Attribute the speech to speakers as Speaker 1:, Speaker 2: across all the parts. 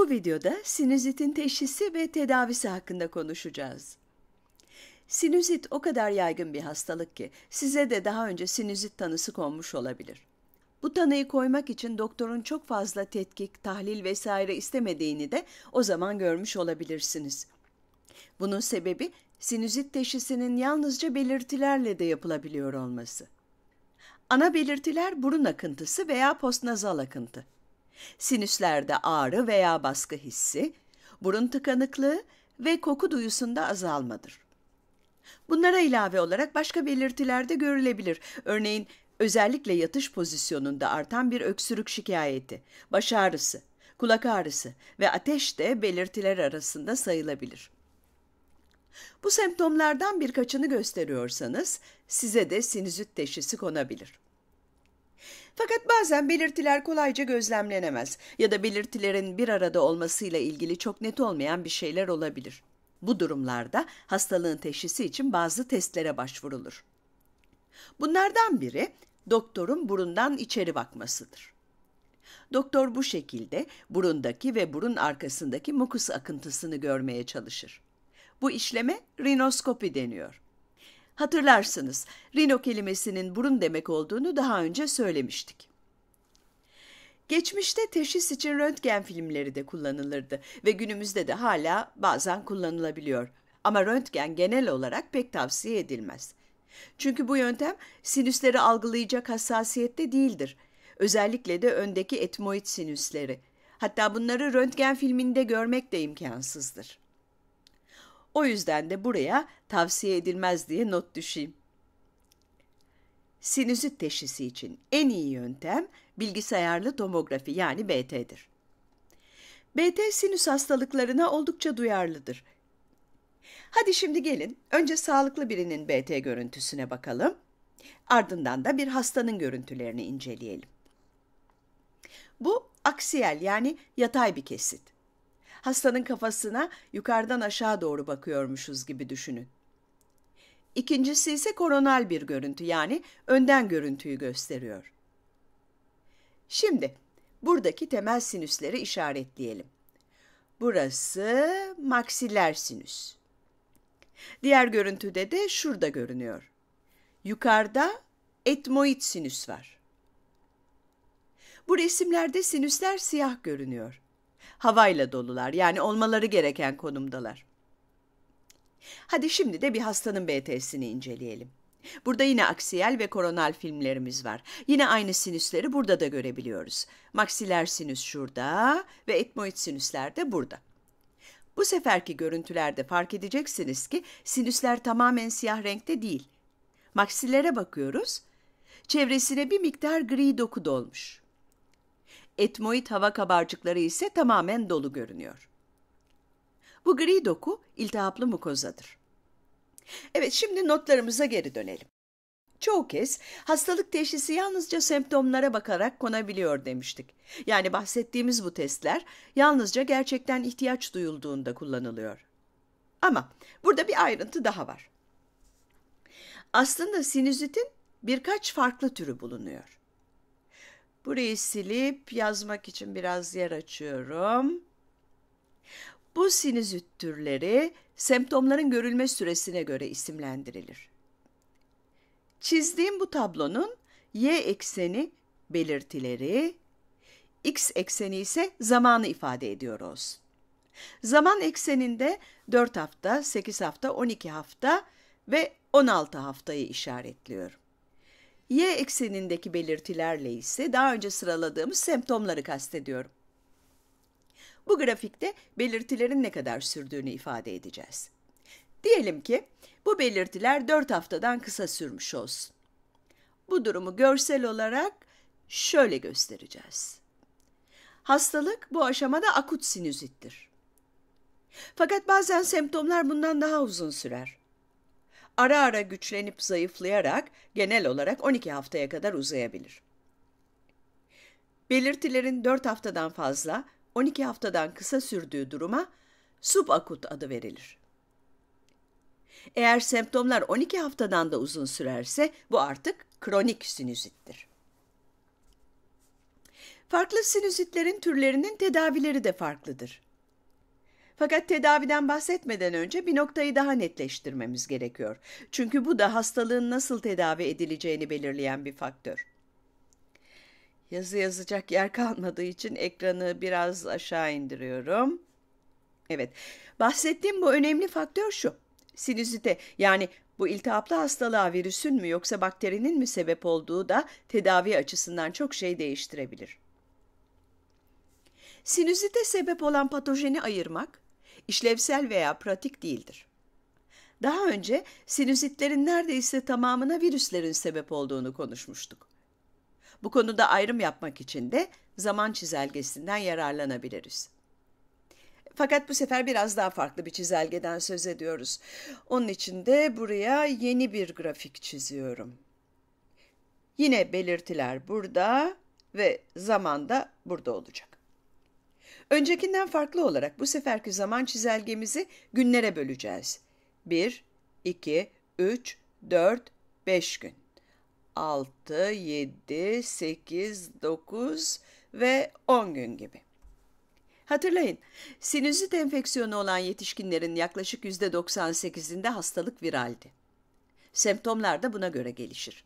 Speaker 1: Bu videoda sinüzitin teşhisi ve tedavisi hakkında konuşacağız. Sinüzit o kadar yaygın bir hastalık ki size de daha önce sinüzit tanısı konmuş olabilir. Bu tanıyı koymak için doktorun çok fazla tetkik, tahlil vesaire istemediğini de o zaman görmüş olabilirsiniz. Bunun sebebi sinüzit teşhisinin yalnızca belirtilerle de yapılabiliyor olması. Ana belirtiler burun akıntısı veya postnazal akıntı. Sinüslerde ağrı veya baskı hissi, burun tıkanıklığı ve koku duyusunda azalmadır. Bunlara ilave olarak başka belirtiler de görülebilir. Örneğin özellikle yatış pozisyonunda artan bir öksürük şikayeti, baş ağrısı, kulak ağrısı ve ateş de belirtiler arasında sayılabilir. Bu semptomlardan birkaçını gösteriyorsanız size de sinüzit teşhisi konabilir. Fakat bazen belirtiler kolayca gözlemlenemez ya da belirtilerin bir arada olmasıyla ilgili çok net olmayan bir şeyler olabilir. Bu durumlarda hastalığın teşhisi için bazı testlere başvurulur. Bunlardan biri doktorun burundan içeri bakmasıdır. Doktor bu şekilde burundaki ve burun arkasındaki mukus akıntısını görmeye çalışır. Bu işleme rinoskopi deniyor. Hatırlarsınız, rino kelimesinin burun demek olduğunu daha önce söylemiştik. Geçmişte teşhis için röntgen filmleri de kullanılırdı ve günümüzde de hala bazen kullanılabiliyor. Ama röntgen genel olarak pek tavsiye edilmez. Çünkü bu yöntem sinüsleri algılayacak hassasiyette değildir. Özellikle de öndeki etmoid sinüsleri. Hatta bunları röntgen filminde görmek de imkansızdır. O yüzden de buraya tavsiye edilmez diye not düşeyim. Sinüzit teşhisi için en iyi yöntem bilgisayarlı tomografi yani BT'dir. BT sinüs hastalıklarına oldukça duyarlıdır. Hadi şimdi gelin önce sağlıklı birinin BT görüntüsüne bakalım. Ardından da bir hastanın görüntülerini inceleyelim. Bu aksiyel yani yatay bir kesit hastanın kafasına yukarıdan aşağı doğru bakıyormuşuz gibi düşünün. İkincisi ise koronal bir görüntü yani önden görüntüyü gösteriyor. Şimdi buradaki temel sinüsleri işaretleyelim. Burası maksiller sinüs. Diğer görüntüde de şurada görünüyor. Yukarıda etmoid sinüs var. Bu resimlerde sinüsler siyah görünüyor havayla dolular. Yani olmaları gereken konumdalar. Hadi şimdi de bir hastanın BT'sini inceleyelim. Burada yine aksiyel ve koronal filmlerimiz var. Yine aynı sinüsleri burada da görebiliyoruz. Maksiler sinüs şurada ve etmoid sinüsler de burada. Bu seferki görüntülerde fark edeceksiniz ki sinüsler tamamen siyah renkte değil. Maksilere bakıyoruz. Çevresine bir miktar gri doku dolmuş etmoid hava kabarcıkları ise tamamen dolu görünüyor. Bu gri doku iltihaplı mukozadır. Evet şimdi notlarımıza geri dönelim. Çoğu kez hastalık teşhisi yalnızca semptomlara bakarak konabiliyor demiştik. Yani bahsettiğimiz bu testler yalnızca gerçekten ihtiyaç duyulduğunda kullanılıyor. Ama burada bir ayrıntı daha var. Aslında sinüzitin birkaç farklı türü bulunuyor. Burayı silip yazmak için biraz yer açıyorum. Bu sinüzit türleri semptomların görülme süresine göre isimlendirilir. Çizdiğim bu tablonun y ekseni belirtileri, x ekseni ise zamanı ifade ediyoruz. Zaman ekseninde 4 hafta, 8 hafta, 12 hafta ve 16 haftayı işaretliyorum. Y eksenindeki belirtilerle ise daha önce sıraladığımız semptomları kastediyorum. Bu grafikte belirtilerin ne kadar sürdüğünü ifade edeceğiz. Diyelim ki bu belirtiler 4 haftadan kısa sürmüş olsun. Bu durumu görsel olarak şöyle göstereceğiz. Hastalık bu aşamada akut sinüzittir. Fakat bazen semptomlar bundan daha uzun sürer ara ara güçlenip zayıflayarak genel olarak 12 haftaya kadar uzayabilir. Belirtilerin 4 haftadan fazla, 12 haftadan kısa sürdüğü duruma subakut adı verilir. Eğer semptomlar 12 haftadan da uzun sürerse bu artık kronik sinüzittir. Farklı sinüzitlerin türlerinin tedavileri de farklıdır. Fakat tedaviden bahsetmeden önce bir noktayı daha netleştirmemiz gerekiyor. Çünkü bu da hastalığın nasıl tedavi edileceğini belirleyen bir faktör. Yazı yazacak yer kalmadığı için ekranı biraz aşağı indiriyorum. Evet, bahsettiğim bu önemli faktör şu. Sinüzite yani bu iltihaplı hastalığa virüsün mü yoksa bakterinin mi sebep olduğu da tedavi açısından çok şey değiştirebilir. Sinüzite sebep olan patojeni ayırmak, işlevsel veya pratik değildir. Daha önce sinüzitlerin neredeyse tamamına virüslerin sebep olduğunu konuşmuştuk. Bu konuda ayrım yapmak için de zaman çizelgesinden yararlanabiliriz. Fakat bu sefer biraz daha farklı bir çizelgeden söz ediyoruz. Onun için de buraya yeni bir grafik çiziyorum. Yine belirtiler burada ve zaman da burada olacak. Öncekinden farklı olarak bu seferki zaman çizelgemizi günlere böleceğiz. 1, 2, 3, 4, 5 gün. 6, 7, 8, 9 ve 10 gün gibi. Hatırlayın, sinüzit enfeksiyonu olan yetişkinlerin yaklaşık %98'inde hastalık viraldi. Semptomlar da buna göre gelişir.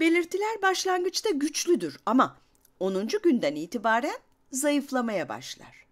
Speaker 1: Belirtiler başlangıçta güçlüdür ama 10. günden itibaren zayıflamaya başlar.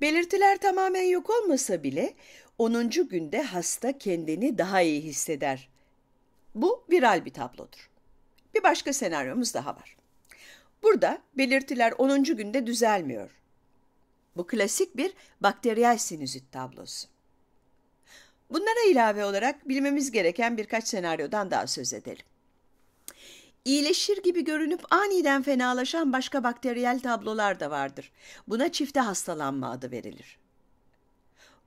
Speaker 1: Belirtiler tamamen yok olmasa bile 10. günde hasta kendini daha iyi hisseder. Bu viral bir tablodur. Bir başka senaryomuz daha var. Burada belirtiler 10. günde düzelmiyor. Bu klasik bir bakteriyel sinüzit tablosu. Bunlara ilave olarak bilmemiz gereken birkaç senaryodan daha söz edelim. İyileşir gibi görünüp aniden fenalaşan başka bakteriyel tablolar da vardır. Buna çifte hastalanma adı verilir.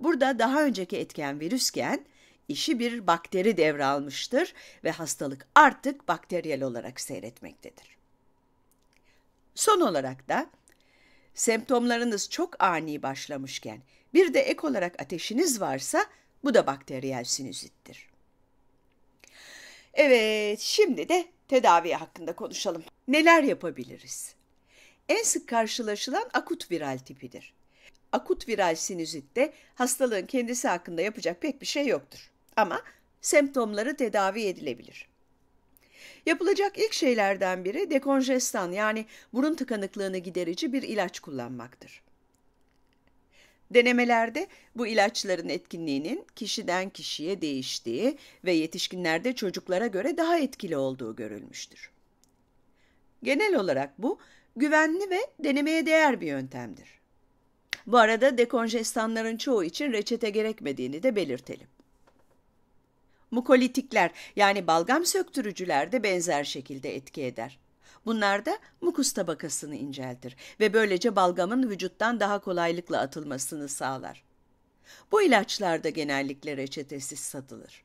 Speaker 1: Burada daha önceki etken virüsken işi bir bakteri devralmıştır ve hastalık artık bakteriyel olarak seyretmektedir. Son olarak da semptomlarınız çok ani başlamışken bir de ek olarak ateşiniz varsa bu da bakteriyel sinüzittir. Evet, şimdi de tedavi hakkında konuşalım. Neler yapabiliriz? En sık karşılaşılan akut viral tipidir. Akut viral sinüzitte hastalığın kendisi hakkında yapacak pek bir şey yoktur. Ama semptomları tedavi edilebilir. Yapılacak ilk şeylerden biri dekonjestan yani burun tıkanıklığını giderici bir ilaç kullanmaktır. Denemelerde bu ilaçların etkinliğinin kişiden kişiye değiştiği ve yetişkinlerde çocuklara göre daha etkili olduğu görülmüştür. Genel olarak bu güvenli ve denemeye değer bir yöntemdir. Bu arada dekonjestanların çoğu için reçete gerekmediğini de belirtelim. Mukolitikler yani balgam söktürücüler de benzer şekilde etki eder. Bunlar da mukus tabakasını inceltir ve böylece balgamın vücuttan daha kolaylıkla atılmasını sağlar. Bu ilaçlar da genellikle reçetesiz satılır.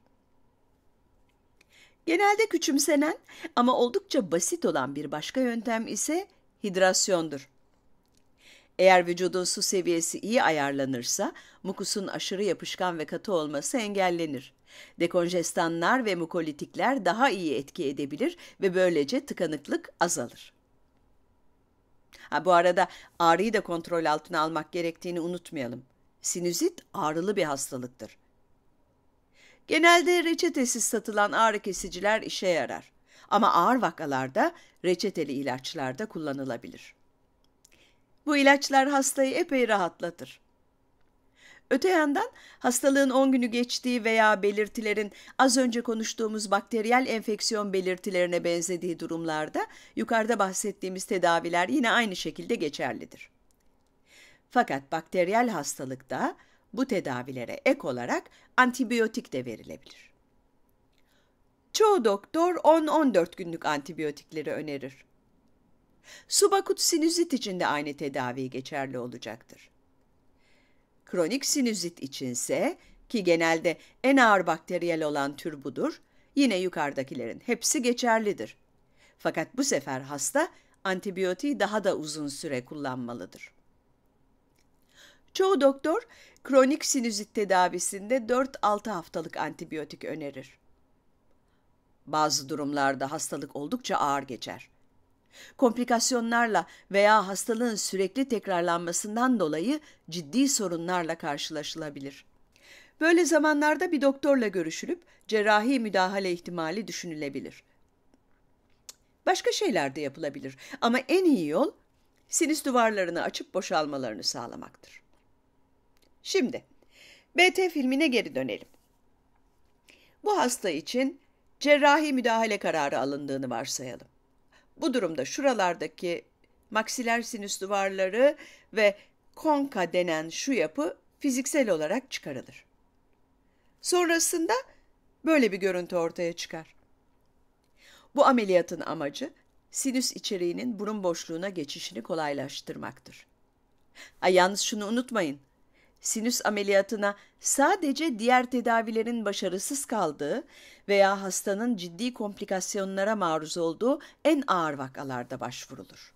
Speaker 1: Genelde küçümsenen ama oldukça basit olan bir başka yöntem ise hidrasyondur. Eğer vücudun su seviyesi iyi ayarlanırsa mukusun aşırı yapışkan ve katı olması engellenir. Dekonjestanlar ve mukolitikler daha iyi etki edebilir ve böylece tıkanıklık azalır. Ha, bu arada ağrıyı da kontrol altına almak gerektiğini unutmayalım. Sinüzit ağrılı bir hastalıktır. Genelde reçetesiz satılan ağrı kesiciler işe yarar ama ağır vakalarda reçeteli ilaçlar da kullanılabilir. Bu ilaçlar hastayı epey rahatlatır. Öte yandan hastalığın 10 günü geçtiği veya belirtilerin az önce konuştuğumuz bakteriyel enfeksiyon belirtilerine benzediği durumlarda yukarıda bahsettiğimiz tedaviler yine aynı şekilde geçerlidir. Fakat bakteriyel hastalıkta bu tedavilere ek olarak antibiyotik de verilebilir. Çoğu doktor 10-14 günlük antibiyotikleri önerir. Subakut sinüzit için de aynı tedavi geçerli olacaktır. Kronik sinüzit içinse ki genelde en ağır bakteriyel olan tür budur, yine yukarıdakilerin hepsi geçerlidir. Fakat bu sefer hasta antibiyotiği daha da uzun süre kullanmalıdır. Çoğu doktor kronik sinüzit tedavisinde 4-6 haftalık antibiyotik önerir. Bazı durumlarda hastalık oldukça ağır geçer komplikasyonlarla veya hastalığın sürekli tekrarlanmasından dolayı ciddi sorunlarla karşılaşılabilir. Böyle zamanlarda bir doktorla görüşülüp cerrahi müdahale ihtimali düşünülebilir. Başka şeyler de yapılabilir ama en iyi yol sinüs duvarlarını açıp boşalmalarını sağlamaktır. Şimdi BT filmine geri dönelim. Bu hasta için cerrahi müdahale kararı alındığını varsayalım. Bu durumda şuralardaki maksiler sinüs duvarları ve konka denen şu yapı fiziksel olarak çıkarılır. Sonrasında böyle bir görüntü ortaya çıkar. Bu ameliyatın amacı sinüs içeriğinin burun boşluğuna geçişini kolaylaştırmaktır. Ay yalnız şunu unutmayın sinüs ameliyatına sadece diğer tedavilerin başarısız kaldığı veya hastanın ciddi komplikasyonlara maruz olduğu en ağır vakalarda başvurulur.